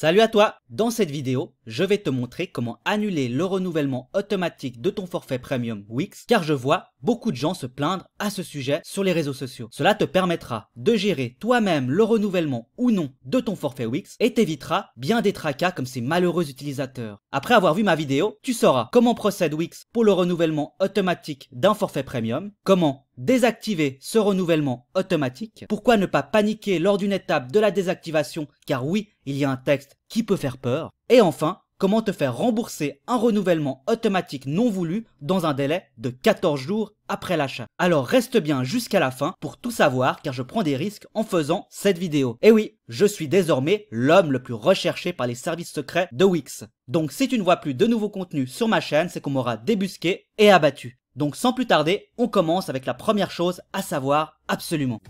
Salut à toi Dans cette vidéo, je vais te montrer comment annuler le renouvellement automatique de ton forfait premium Wix car je vois beaucoup de gens se plaindre à ce sujet sur les réseaux sociaux. Cela te permettra de gérer toi-même le renouvellement ou non de ton forfait Wix et t'évitera bien des tracas comme ces malheureux utilisateurs. Après avoir vu ma vidéo, tu sauras comment procède Wix pour le renouvellement automatique d'un forfait premium, comment désactiver ce renouvellement automatique, pourquoi ne pas paniquer lors d'une étape de la désactivation car oui, il y a un texte qui peut faire peur, et enfin, comment te faire rembourser un renouvellement automatique non voulu dans un délai de 14 jours après l'achat. Alors reste bien jusqu'à la fin pour tout savoir car je prends des risques en faisant cette vidéo. Et oui, je suis désormais l'homme le plus recherché par les services secrets de Wix. Donc si tu ne vois plus de nouveaux contenus sur ma chaîne, c'est qu'on m'aura débusqué et abattu. Donc sans plus tarder, on commence avec la première chose à savoir absolument.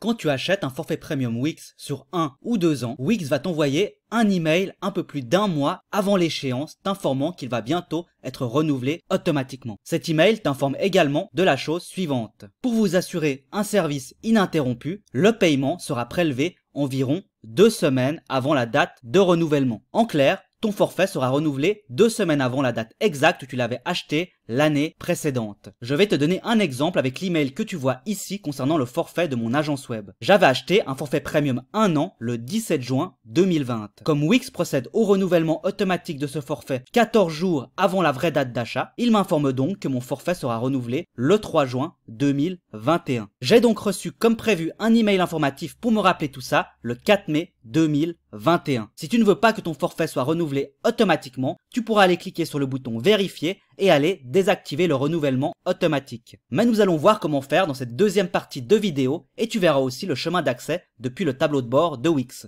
Quand tu achètes un forfait premium Wix sur un ou deux ans, Wix va t'envoyer un email un peu plus d'un mois avant l'échéance t'informant qu'il va bientôt être renouvelé automatiquement. Cet email t'informe également de la chose suivante. Pour vous assurer un service ininterrompu, le paiement sera prélevé environ deux semaines avant la date de renouvellement. En clair, ton forfait sera renouvelé deux semaines avant la date exacte où tu l'avais acheté l'année précédente. Je vais te donner un exemple avec l'email que tu vois ici concernant le forfait de mon agence web. J'avais acheté un forfait premium un an le 17 juin 2020. Comme Wix procède au renouvellement automatique de ce forfait 14 jours avant la vraie date d'achat, il m'informe donc que mon forfait sera renouvelé le 3 juin 2021. J'ai donc reçu comme prévu un email informatif pour me rappeler tout ça le 4 mai 2021. Si tu ne veux pas que ton forfait soit renouvelé automatiquement, tu pourras aller cliquer sur le bouton vérifier et aller désactiver le renouvellement automatique. Mais nous allons voir comment faire dans cette deuxième partie de vidéo et tu verras aussi le chemin d'accès depuis le tableau de bord de Wix.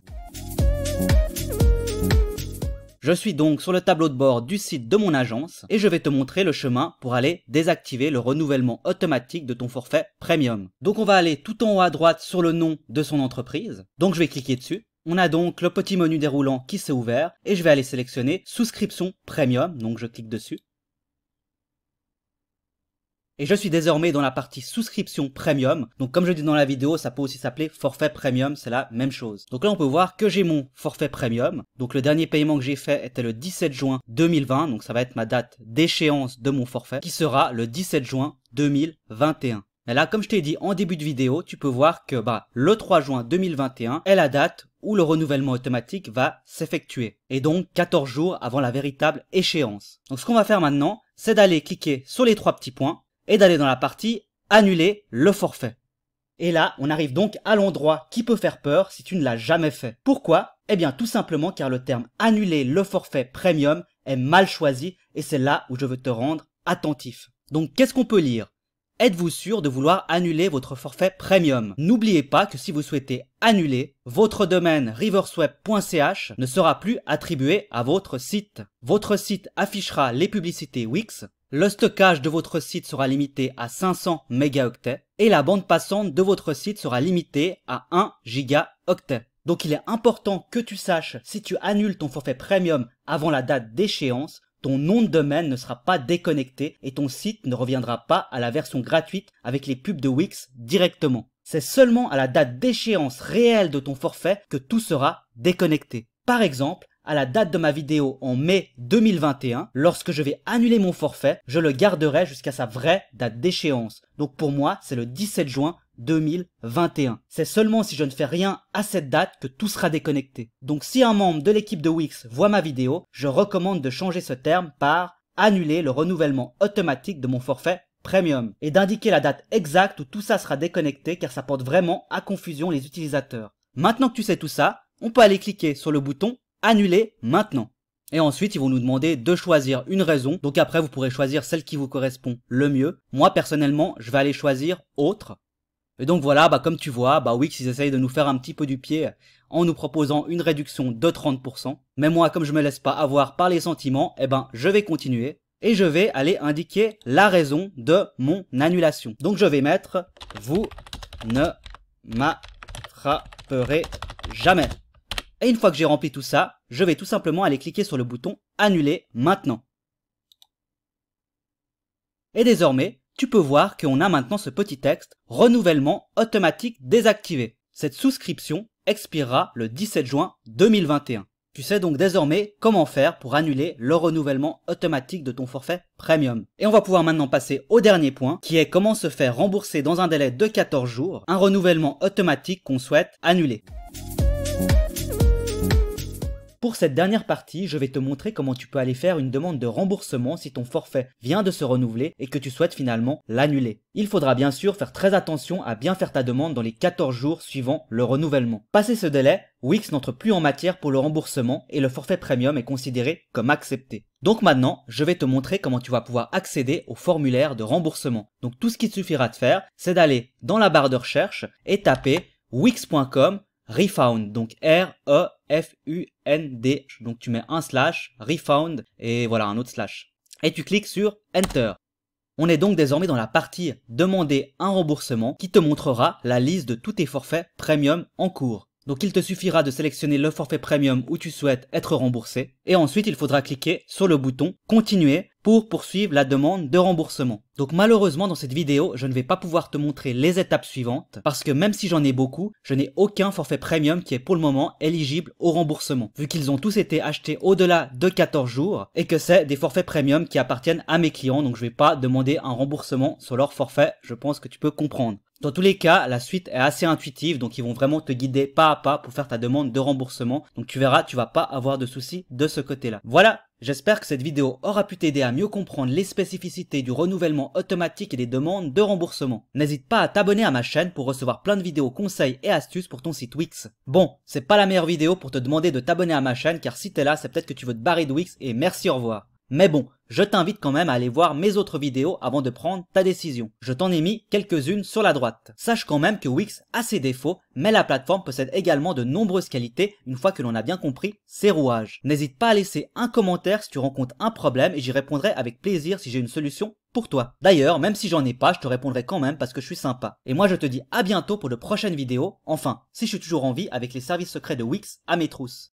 Je suis donc sur le tableau de bord du site de mon agence et je vais te montrer le chemin pour aller désactiver le renouvellement automatique de ton forfait premium. Donc on va aller tout en haut à droite sur le nom de son entreprise. Donc je vais cliquer dessus. On a donc le petit menu déroulant qui s'est ouvert et je vais aller sélectionner souscription premium, donc je clique dessus. Et je suis désormais dans la partie souscription premium. Donc comme je dis dans la vidéo, ça peut aussi s'appeler forfait premium, c'est la même chose. Donc là on peut voir que j'ai mon forfait premium. Donc le dernier paiement que j'ai fait était le 17 juin 2020, donc ça va être ma date d'échéance de mon forfait, qui sera le 17 juin 2021. Et là, comme je t'ai dit en début de vidéo, tu peux voir que bah, le 3 juin 2021 est la date où le renouvellement automatique va s'effectuer. Et donc 14 jours avant la véritable échéance. Donc ce qu'on va faire maintenant, c'est d'aller cliquer sur les trois petits points et d'aller dans la partie annuler le forfait. Et là, on arrive donc à l'endroit qui peut faire peur si tu ne l'as jamais fait. Pourquoi Eh bien tout simplement car le terme annuler le forfait premium est mal choisi et c'est là où je veux te rendre attentif. Donc qu'est-ce qu'on peut lire Êtes-vous sûr de vouloir annuler votre forfait premium N'oubliez pas que si vous souhaitez annuler, votre domaine riversweb.ch ne sera plus attribué à votre site. Votre site affichera les publicités Wix le stockage de votre site sera limité à 500 mégaoctets et la bande passante de votre site sera limitée à 1 gigaoctet. Donc il est important que tu saches si tu annules ton forfait premium avant la date d'échéance, ton nom de domaine ne sera pas déconnecté et ton site ne reviendra pas à la version gratuite avec les pubs de Wix directement. C'est seulement à la date d'échéance réelle de ton forfait que tout sera déconnecté. Par exemple, à la date de ma vidéo en mai 2021. Lorsque je vais annuler mon forfait, je le garderai jusqu'à sa vraie date d'échéance. Donc pour moi, c'est le 17 juin 2021. C'est seulement si je ne fais rien à cette date que tout sera déconnecté. Donc si un membre de l'équipe de Wix voit ma vidéo, je recommande de changer ce terme par annuler le renouvellement automatique de mon forfait premium et d'indiquer la date exacte où tout ça sera déconnecté car ça porte vraiment à confusion les utilisateurs. Maintenant que tu sais tout ça, on peut aller cliquer sur le bouton Annuler maintenant. Et ensuite, ils vont nous demander de choisir une raison. Donc après, vous pourrez choisir celle qui vous correspond le mieux. Moi, personnellement, je vais aller choisir autre. Et donc voilà, bah comme tu vois, bah Wix, ils essayent de nous faire un petit peu du pied en nous proposant une réduction de 30%. Mais moi, comme je me laisse pas avoir par les sentiments, eh ben, je vais continuer. Et je vais aller indiquer la raison de mon annulation. Donc je vais mettre, vous ne m'attraperez jamais. Et une fois que j'ai rempli tout ça, je vais tout simplement aller cliquer sur le bouton Annuler maintenant. Et désormais, tu peux voir qu'on a maintenant ce petit texte Renouvellement automatique désactivé. Cette souscription expirera le 17 juin 2021. Tu sais donc désormais comment faire pour annuler le renouvellement automatique de ton forfait premium. Et on va pouvoir maintenant passer au dernier point qui est comment se faire rembourser dans un délai de 14 jours un renouvellement automatique qu'on souhaite annuler. Pour cette dernière partie, je vais te montrer comment tu peux aller faire une demande de remboursement si ton forfait vient de se renouveler et que tu souhaites finalement l'annuler. Il faudra bien sûr faire très attention à bien faire ta demande dans les 14 jours suivant le renouvellement. Passé ce délai, Wix n'entre plus en matière pour le remboursement et le forfait premium est considéré comme accepté. Donc maintenant, je vais te montrer comment tu vas pouvoir accéder au formulaire de remboursement. Donc tout ce qu'il te suffira de faire, c'est d'aller dans la barre de recherche et taper wix.com refound, donc R-E F-U-N-D. Donc tu mets un slash, refound, et voilà, un autre slash. Et tu cliques sur Enter. On est donc désormais dans la partie Demander un remboursement qui te montrera la liste de tous tes forfaits premium en cours. Donc il te suffira de sélectionner le forfait premium où tu souhaites être remboursé et ensuite il faudra cliquer sur le bouton Continuer pour poursuivre la demande de remboursement. Donc malheureusement dans cette vidéo, je ne vais pas pouvoir te montrer les étapes suivantes parce que même si j'en ai beaucoup, je n'ai aucun forfait premium qui est pour le moment éligible au remboursement vu qu'ils ont tous été achetés au-delà de 14 jours et que c'est des forfaits premium qui appartiennent à mes clients donc je vais pas demander un remboursement sur leur forfait, je pense que tu peux comprendre. Dans tous les cas, la suite est assez intuitive, donc ils vont vraiment te guider pas à pas pour faire ta demande de remboursement. Donc tu verras, tu vas pas avoir de soucis de ce côté-là. Voilà, J'espère que cette vidéo aura pu t'aider à mieux comprendre les spécificités du renouvellement automatique et des demandes de remboursement. N'hésite pas à t'abonner à ma chaîne pour recevoir plein de vidéos conseils et astuces pour ton site Wix. Bon, c'est pas la meilleure vidéo pour te demander de t'abonner à ma chaîne car si t'es là, c'est peut-être que tu veux te barrer de Wix et merci au revoir. Mais bon, je t'invite quand même à aller voir mes autres vidéos avant de prendre ta décision. Je t'en ai mis quelques-unes sur la droite. Sache quand même que Wix a ses défauts, mais la plateforme possède également de nombreuses qualités une fois que l'on a bien compris ses rouages. N'hésite pas à laisser un commentaire si tu rencontres un problème et j'y répondrai avec plaisir si j'ai une solution pour toi. D'ailleurs, même si j'en ai pas, je te répondrai quand même parce que je suis sympa. Et moi, je te dis à bientôt pour de prochaines vidéos, enfin, si je suis toujours en vie avec les services secrets de Wix à mes trousses.